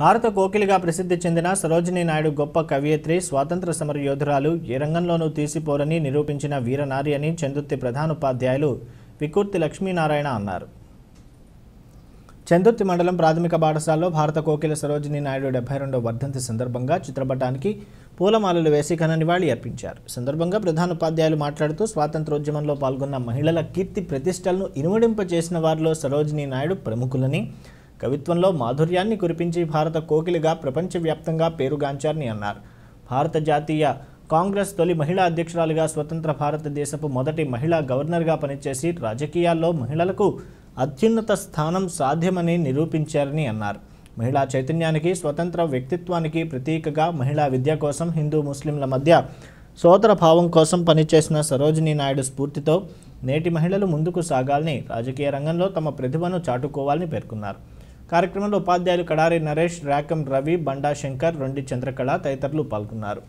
భారత కోకిలిగా ప్రసిద్ధి చెందిన సరోజినీ నాయుడు గొప్ప కవియత్రి స్వాతంత్ర సమర యోధురాలు ఏ రంగంలోనూ తీసిపోరని నిరూపించిన వీరనారి అని చందుర్తి ప్రధానోపాధ్యాయులు వికూర్తి లక్ష్మీనారాయణ అన్నారు చందుర్తి మండలం ప్రాథమిక పాఠశాలలో భారత కోకిల సరోజినీ నాయుడు డెబ్బై రెండో వర్ధంతి సందర్భంగా చిత్రపటానికి పూలమాలలు వేసి ఘన నివాళి అర్పించారు సందర్భంగా ప్రధాన ఉపాధ్యాయులు మాట్లాడుతూ స్వాతంత్రోద్యమంలో పాల్గొన్న మహిళల కీర్తి ప్రతిష్టలను ఇనుమడింప చేసిన వారిలో సరోజినీ నాయుడు ప్రముఖులని కవిత్వంలో మాధుర్యాన్ని కురిపించి భారత కోకిలిగా ప్రపంచవ్యాప్తంగా పేరుగాంచారని అన్నారు భారత జాతీయ కాంగ్రెస్ తొలి మహిళా అధ్యక్షురాలుగా స్వతంత్ర భారతదేశపు మొదటి మహిళా గవర్నర్గా పనిచేసి రాజకీయాల్లో మహిళలకు అత్యున్నత స్థానం సాధ్యమని నిరూపించారని అన్నారు మహిళా చైతన్యానికి స్వతంత్ర వ్యక్తిత్వానికి ప్రతీకగా మహిళా విద్య కోసం హిందూ ముస్లింల మధ్య సోదర భావం కోసం పనిచేసిన సరోజినీ నాయుడు స్ఫూర్తితో నేటి మహిళలు ముందుకు సాగాలని రాజకీయ రంగంలో తమ ప్రతిభను చాటుకోవాలని పేర్కొన్నారు కార్యక్రమంలో ఉపాధ్యాయులు కడారి నరేష్ రాకం రవి బండా శంకర్ రొండి చంద్రకళ తదితరులు పాల్గొన్నారు